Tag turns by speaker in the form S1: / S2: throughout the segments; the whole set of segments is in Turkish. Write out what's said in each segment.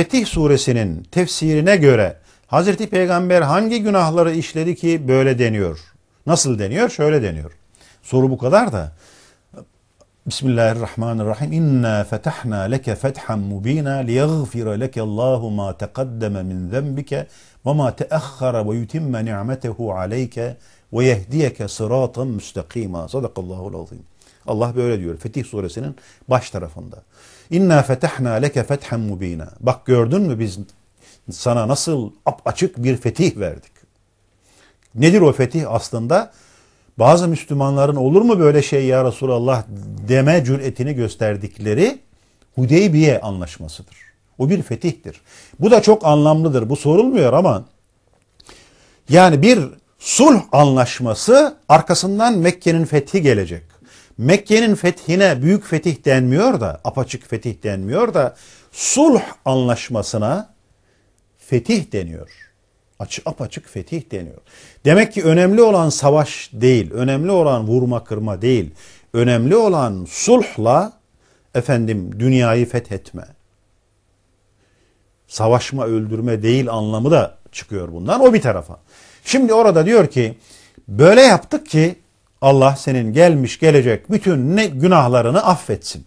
S1: Fetih suresinin tefsirine göre Hazreti Peygamber hangi günahları işledi ki böyle deniyor? Nasıl deniyor? Şöyle deniyor. Soru bu kadar da. Bismillahirrahmanirrahim. İnna fetahna leke fethan mubina liyaghfira leke Allahu ma taqaddama min zenbike ve ma teahhara ve yutimma ni'metehu aleyke ve yehdiyeke sıratan müstakima. Sadakallahu l-azim. Allah böyle diyor Fetih suresinin baş tarafında. İnna fetahna leke fethem mubina. Bak gördün mü biz sana nasıl açık bir fetih verdik. Nedir o fetih aslında? Bazı Müslümanların olur mu böyle şey ya Resulallah deme cüretini gösterdikleri Hudeybiye anlaşmasıdır. O bir fetihtir. Bu da çok anlamlıdır. Bu sorulmuyor ama yani bir sulh anlaşması arkasından Mekke'nin fethi gelecek. Mekke'nin fethine büyük fetih denmiyor da, apaçık fetih denmiyor da, sulh anlaşmasına fetih deniyor. Açı, apaçık fetih deniyor. Demek ki önemli olan savaş değil, önemli olan vurma kırma değil. Önemli olan sulhla efendim dünyayı fethetme. Savaşma öldürme değil anlamı da çıkıyor bundan o bir tarafa. Şimdi orada diyor ki böyle yaptık ki Allah senin gelmiş gelecek bütün ne günahlarını affetsin.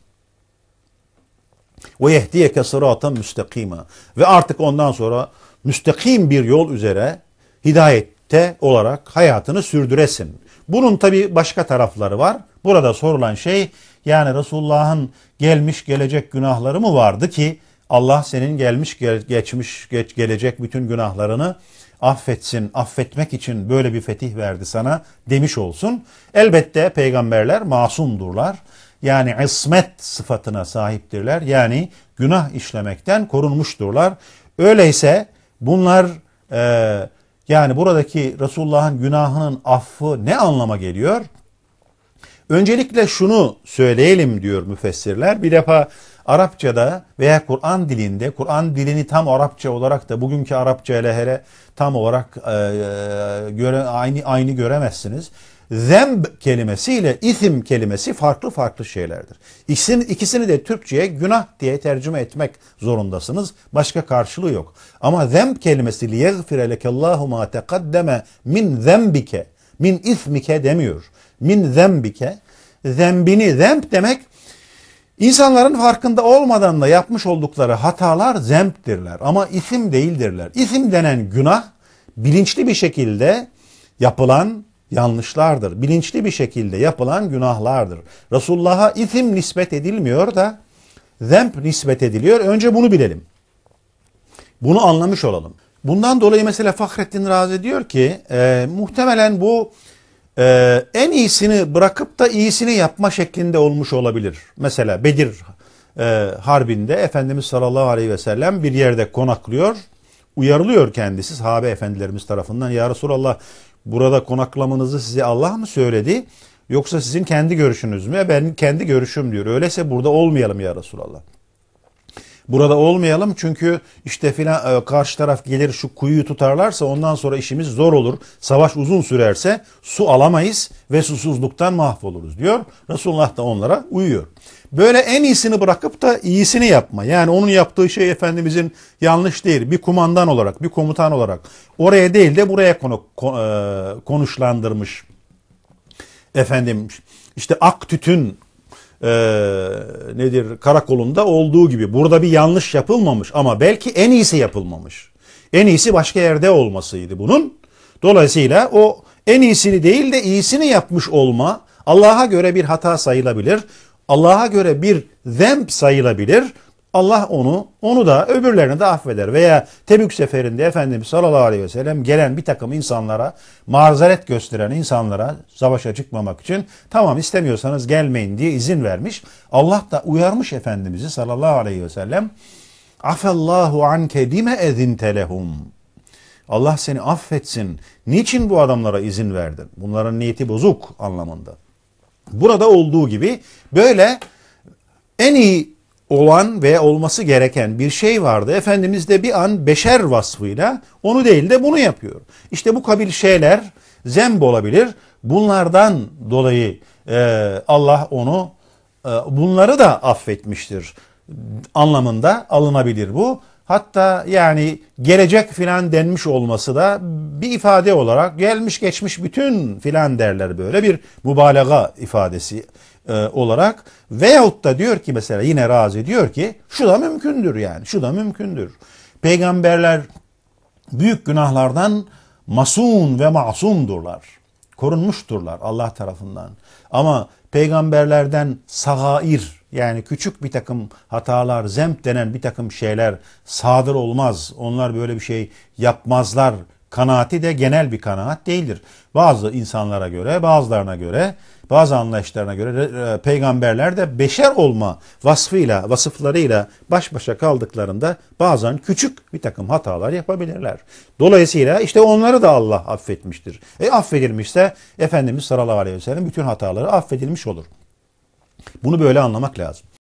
S1: Ve yehdiyeke sıratan müstakima. Ve artık ondan sonra müstakim bir yol üzere hidayette olarak hayatını sürdüresin. Bunun tabi başka tarafları var. Burada sorulan şey yani Resulullah'ın gelmiş gelecek günahları mı vardı ki Allah senin gelmiş geçmiş geç, gelecek bütün günahlarını affetsin, affetmek için böyle bir fetih verdi sana demiş olsun. Elbette peygamberler masumdurlar. Yani ismet sıfatına sahiptirler. Yani günah işlemekten korunmuşturlar. Öyleyse bunlar e, yani buradaki Resulullah'ın günahının affı ne anlama geliyor? Öncelikle şunu söyleyelim diyor müfessirler. Bir defa Arapçada veya Kur'an dilinde, Kur'an dilini tam Arapça olarak da bugünkü Arapça ile hele tam olarak e, e, göre, aynı aynı göremezsiniz. Zemb kelimesiyle isim kelimesi farklı farklı şeylerdir. İkisini, ikisini de Türkçe'ye günah diye tercüme etmek zorundasınız. Başka karşılığı yok. Ama zemb kelimesi لِيَغْفِرَ لَكَ اللّٰهُ مَا min zembike, min ismike demiyor. Min zembike, zembini, zemb demek İnsanların farkında olmadan da yapmış oldukları hatalar zemptirler ama isim değildirler. İsim denen günah bilinçli bir şekilde yapılan yanlışlardır. Bilinçli bir şekilde yapılan günahlardır. Resulullah'a isim nispet edilmiyor da zemp nispet ediliyor. Önce bunu bilelim. Bunu anlamış olalım. Bundan dolayı mesela Fahrettin Razi diyor ki e, muhtemelen bu e, en iyisini bırakıp da iyisini yapma şeklinde olmuş olabilir. Mesela Bedir e, Harbi'nde Efendimiz sallallahu aleyhi ve sellem bir yerde konaklıyor. Uyarılıyor kendisi sahabe efendilerimiz tarafından. Ya Resulallah burada konaklamanızı size Allah mı söyledi? Yoksa sizin kendi görüşünüz mü? Ben kendi görüşüm diyor. Öyleyse burada olmayalım ya Resulallah. Burada olmayalım çünkü işte filan e, karşı taraf gelir şu kuyuyu tutarlarsa ondan sonra işimiz zor olur. Savaş uzun sürerse su alamayız ve susuzluktan mahvoluruz diyor. Resulullah da onlara uyuyor. Böyle en iyisini bırakıp da iyisini yapma. Yani onun yaptığı şey Efendimizin yanlış değil. Bir kumandan olarak, bir komutan olarak oraya değil de buraya konu, e, konuşlandırmış. Efendim işte ak tütün e, nedir karakolunda olduğu gibi burada bir yanlış yapılmamış ama belki en iyisi yapılmamış. En iyisi başka yerde olmasıydı bunun. Dolayısıyla o en iyisini değil de iyisini yapmış olma Allah'a göre bir hata sayılabilir. Allah'a göre bir zemp sayılabilir. Allah onu, onu da öbürlerini de affeder. Veya Tebük seferinde Efendimiz sallallahu aleyhi ve sellem gelen bir takım insanlara, mazeret gösteren insanlara savaşa çıkmamak için tamam istemiyorsanız gelmeyin diye izin vermiş. Allah da uyarmış Efendimiz'i sallallahu aleyhi ve sellem. Afellahu anke bime edinte lehum. Allah seni affetsin. Niçin bu adamlara izin verdin? Bunların niyeti bozuk anlamında. Burada olduğu gibi böyle en iyi olan ve olması gereken bir şey vardı. Efendimiz de bir an beşer vasfıyla onu değil de bunu yapıyor. İşte bu kabil şeyler zemb olabilir. Bunlardan dolayı e, Allah onu e, bunları da affetmiştir anlamında alınabilir bu. Hatta yani gelecek filan denmiş olması da bir ifade olarak gelmiş geçmiş bütün filan derler böyle bir mübalağa ifadesi e, olarak veyahut da diyor ki mesela yine razı diyor ki şu da mümkündür yani şu da mümkündür. Peygamberler büyük günahlardan masum ve masumdurlar. Korunmuşturlar Allah tarafından. Ama peygamberlerden sagair yani küçük bir takım hatalar, zemp denen bir takım şeyler sadır olmaz. Onlar böyle bir şey yapmazlar kanaati de genel bir kanaat değildir. Bazı insanlara göre, bazılarına göre, bazı anlayışlarına göre e, peygamberler de beşer olma vasfıyla, vasıflarıyla baş başa kaldıklarında bazen küçük bir takım hatalar yapabilirler. Dolayısıyla işte onları da Allah affetmiştir. E affedilmişse Efendimiz sallallahu aleyhi ve sellem bütün hataları affedilmiş olur. Bunu böyle anlamak lazım.